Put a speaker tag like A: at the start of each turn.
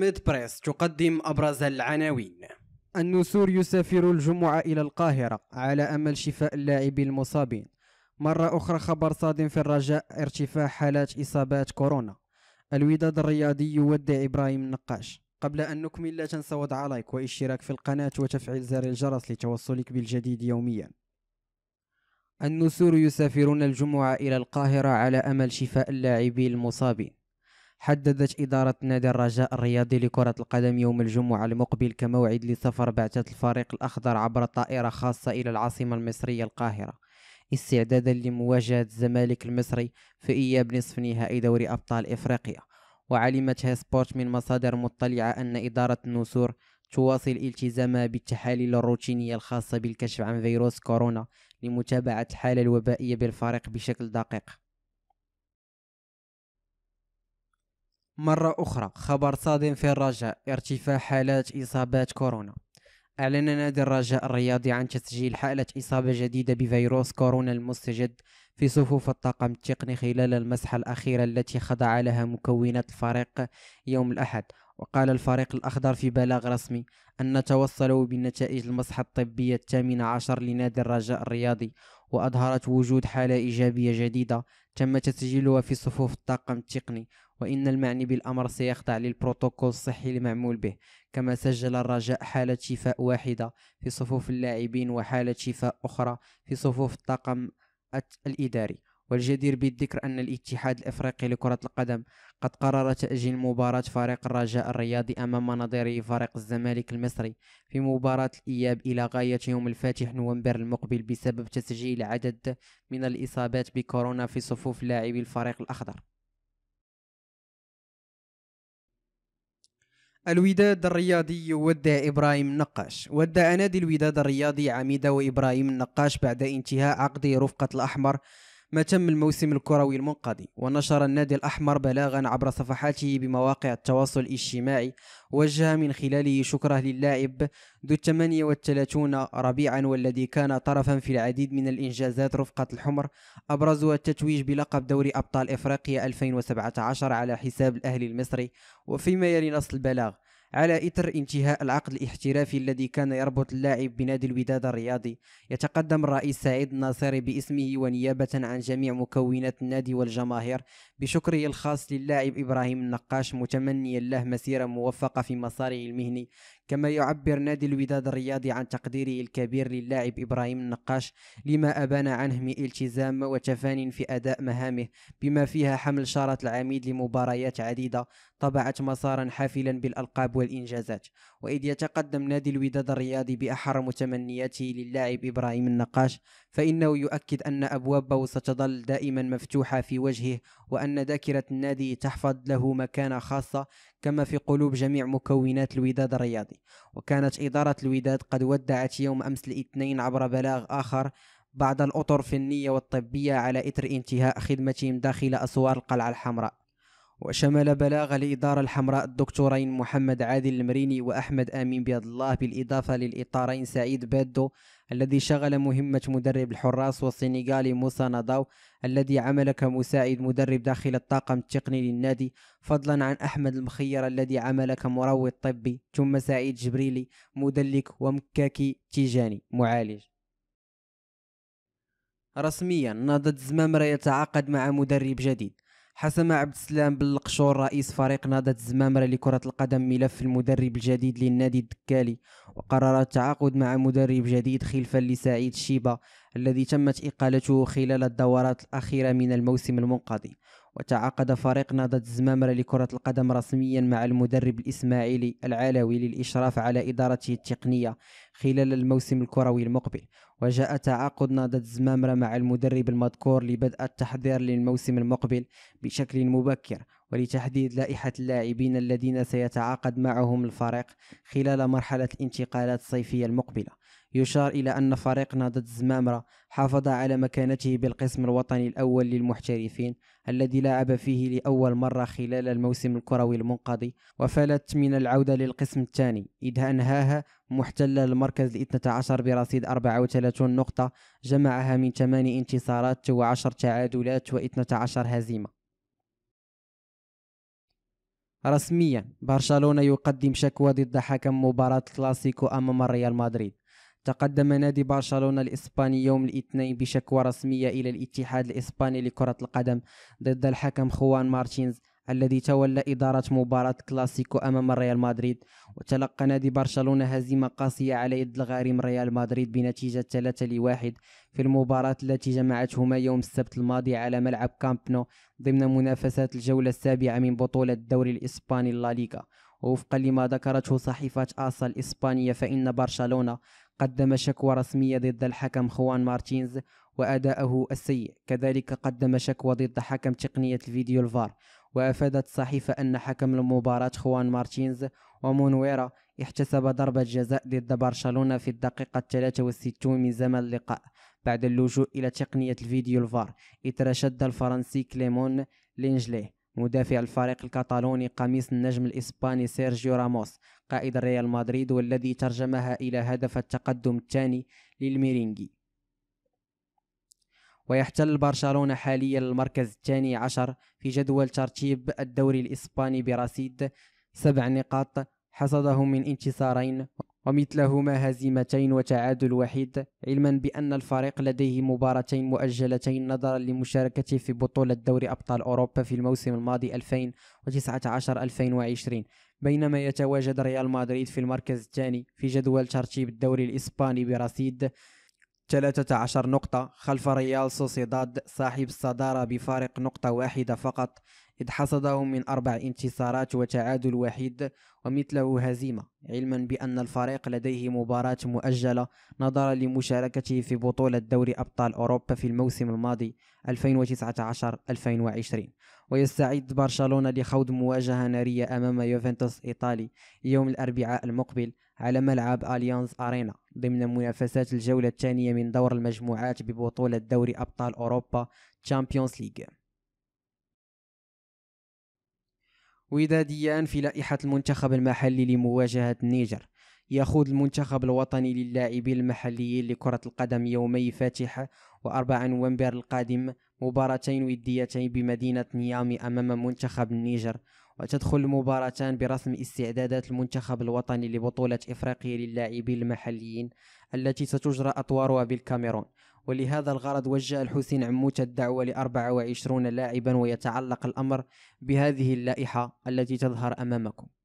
A: ميد بريس تقدم أبرز العناوين النسور يسافر الجمعة إلى القاهرة على أمل شفاء اللاعبين المصابين مرة أخرى خبر صادم في الرجاء ارتفاع حالات إصابات كورونا الوداد الرياضي يودع إبراهيم النقاش قبل أن نكمل لا تنسى وضع لايك واشتراك في القناة وتفعيل زر الجرس لتوصلك بالجديد يوميا النسور يسافرون الجمعة إلى القاهرة على أمل شفاء اللاعبين المصابين حددت إدارة نادي الرجاء الرياضي لكرة القدم يوم الجمعة المقبل كموعد لسفر بعثة الفريق الأخضر عبر طائرة خاصة إلى العاصمة المصرية القاهرة استعدادا لمواجهة الزمالك المصري في إياب نصف نهائي دوري أبطال إفريقيا وعلمت هاي سبورت من مصادر مطلعة أن إدارة النسور تواصل التزامها بالتحاليل الروتينية الخاصة بالكشف عن فيروس كورونا لمتابعة الحالة الوبائية بالفريق بشكل دقيق مرة أخرى خبر صادم في الرجاء ارتفاع حالات إصابات كورونا أعلن نادي الرجاء الرياضي عن تسجيل حالة إصابة جديدة بفيروس كورونا المستجد في صفوف الطاقم التقني خلال المسحة الأخيرة التي خضع لها مكونات الفريق يوم الأحد وقال الفريق الأخضر في بلاغ رسمي أن توصلوا بنتائج المسحة الطبية الثامنة عشر لنادي الرجاء الرياضي وأظهرت وجود حالة إيجابية جديدة تم تسجيلها في صفوف الطاقم التقني وإن المعني بالأمر سيخضع للبروتوكول الصحي المعمول به كما سجل الرجاء حالة شفاء واحدة في صفوف اللاعبين وحالة شفاء أخرى في صفوف الطاقم الإداري والجدير بالذكر أن الاتحاد الإفريقي لكرة القدم قد قرر تأجيل مباراة فريق الرجاء الرياضي أمام نظيره فريق الزمالك المصري في مباراة الإياب إلى غاية يوم الفاتح نوفمبر المقبل بسبب تسجيل عدد من الإصابات بكورونا في صفوف لاعبي الفريق الأخضر الوداد الرياضي ودع إبراهيم النقاش ودع نادي الوداد الرياضي عميدة وإبراهيم النقاش بعد انتهاء عقد رفقة الأحمر ما تم الموسم الكروي المنقضي ونشر النادي الأحمر بلاغا عبر صفحاته بمواقع التواصل الاجتماعي وجه من خلاله شكره للاعب ذو 38 ربيعا والذي كان طرفا في العديد من الإنجازات رفقة الحمر أبرزها التتويج بلقب دوري أبطال إفريقيا 2017 على حساب الأهلي المصري وفيما يلي نص البلاغ على إثر انتهاء العقد الاحترافي الذي كان يربط اللاعب بنادي الوداد الرياضي يتقدم الرئيس سعيد الناصري باسمه ونيابة عن جميع مكونات النادي والجماهير بشكره الخاص للاعب إبراهيم النقاش متمنيا له مسيرة موفقة في مساره المهني كما يعبر نادي الوداد الرياضي عن تقديره الكبير للاعب إبراهيم النقاش لما أبان عنه من التزام وتفان في أداء مهامه بما فيها حمل شارة العميد لمباريات عديدة طبعت مسارا حافلا بالألقاب والإنجازات وإذ يتقدم نادي الوداد الرياضي بأحر متمنياته للاعب إبراهيم النقاش فإنه يؤكد أن أبوابه ستظل دائما مفتوحة في وجهه وأن ذاكرة النادي تحفظ له مكانة خاصة كما في قلوب جميع مكونات الوداد الرياضي وكانت إدارة الوداد قد ودعت يوم أمس الاثنين عبر بلاغ آخر بعض الأطر الفنية والطبية على إثر انتهاء خدمتهم داخل أسوار القلعة الحمراء وشمل بلاغة الإدارة الحمراء الدكتورين محمد عادل المريني وأحمد آمين بيض الله بالإضافة للإطارين سعيد بادو الذي شغل مهمة مدرب الحراس والسنغالي موسى نضاو الذي عمل كمساعد مدرب داخل الطاقم التقني للنادي فضلا عن أحمد المخير الذي عمل كمروض طبي ثم سعيد جبريلي مدلك ومكاكي تيجاني معالج رسميا نهضة الزمامرة يتعاقد مع مدرب جديد حسم عبد السلام بالقشور رئيس فريق نادة الزمامرة لكرة القدم ملف المدرب الجديد للنادي الدكالي وقرر التعاقد مع مدرب جديد خلفا لسعيد شيبا الذي تمت إقالته خلال الدورات الأخيرة من الموسم المنقضي وتعاقد فريق نادة الزمامرة لكرة القدم رسميا مع المدرب الإسماعيلي العلوي للإشراف على إدارته التقنية خلال الموسم الكروي المقبل وجاء تعاقد نهضة زمامرة مع المدرب المذكور لبدء التحضير للموسم المقبل بشكل مبكر ولتحديد لائحة اللاعبين الذين سيتعاقد معهم الفريق خلال مرحلة الانتقالات الصيفية المقبلة يشار إلى أن فريق نهضة الزمامرة حافظ على مكانته بالقسم الوطني الأول للمحترفين الذي لعب فيه لأول مرة خلال الموسم الكروي المنقضي وفلت من العودة للقسم الثاني إذ أنهاها محتل المركز الاثنى عشر برصيد 34 نقطة جمعها من 8 انتصارات و10 تعادلات و12 هزيمة رسميا برشلونة يقدم شكوى ضد حكم مباراة الكلاسيكو أمام ريال مدريد تقدم نادي برشلونة الإسباني يوم الاثنين بشكوى رسمية إلى الاتحاد الإسباني لكرة القدم ضد الحكم خوان مارتينز الذي تولى إدارة مباراة كلاسيكو أمام ريال مدريد وتلقى نادي برشلونة هزيمة قاسية على يد الغارم ريال مدريد بنتيجة 3 لواحد في المباراة التي جمعتهما يوم السبت الماضي على ملعب كامبنو ضمن منافسات الجولة السابعة من بطولة الدوري الإسباني لا ليغا ووفقا لما ذكرته صحيفة آسا الإسبانية فإن برشلونة قدم شكوى رسمية ضد الحكم خوان مارتينز وأداءه السيء كذلك قدم شكوى ضد حكم تقنية الفيديو الفار وأفادت الصحيفة أن حكم المباراة خوان مارتينز ومونويرا احتسب ضربة جزاء ضد برشلونة في الدقيقة 63 من زمن اللقاء بعد اللجوء إلى تقنية الفيديو الفار إثر شد الفرنسي كليمون لينجليه مدافع الفريق الكتالوني قميص النجم الإسباني سيرجيو راموس قائد ريال مدريد والذي ترجمها إلى هدف التقدم الثاني للميرينجي ويحتل برشلونة حاليا المركز الثاني عشر في جدول ترتيب الدوري الإسباني برصيد سبع نقاط حصده من انتصارين ومثلهما هزيمتين وتعادل وحيد علما بأن الفريق لديه مباراتين مؤجلتين نظرا لمشاركته في بطولة دوري أبطال أوروبا في الموسم الماضي 2019-2020 بينما يتواجد ريال مدريد في المركز الثاني في جدول ترتيب الدوري الإسباني برصيد 13 نقطة خلف ريال سوسيداد صاحب الصدارة بفارق نقطة واحدة فقط إذ حصدهم من أربع انتصارات وتعادل وحيد ومثله هزيمة علما بأن الفريق لديه مباراة مؤجلة نظرا لمشاركته في بطولة دوري أبطال أوروبا في الموسم الماضي 2019-2020 ويستعد برشلونة لخوض مواجهة نارية أمام يوفنتوس إيطالي يوم الأربعاء المقبل على ملعب أليانز أرينا ضمن منافسات الجولة الثانية من دور المجموعات ببطولة دوري أبطال أوروبا تشامبيونز ليغ وداديا في لائحة المنتخب المحلي لمواجهة النيجر يخوض المنتخب الوطني للاعبين المحليين لكرة القدم يومي فاتح وأربع نوفمبر القادم مباراتين وديتين بمدينة نيامي أمام منتخب النيجر وتدخل المباراتان برسم استعدادات المنتخب الوطني لبطولة إفريقيا للاعبين المحليين التي ستجرى أطوارها بالكاميرون ولهذا الغرض وجه الحسين عموت الدعوة ل 24 لاعبا ويتعلق الأمر بهذه اللائحة التي تظهر أمامكم